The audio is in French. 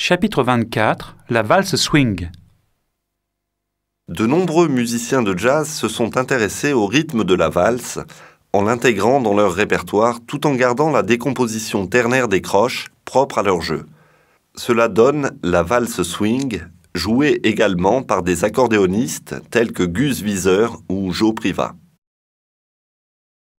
Chapitre 24 La valse swing. De nombreux musiciens de jazz se sont intéressés au rythme de la valse en l'intégrant dans leur répertoire tout en gardant la décomposition ternaire des croches propre à leur jeu. Cela donne la valse swing, jouée également par des accordéonistes tels que Gus Wieser ou Joe Privat.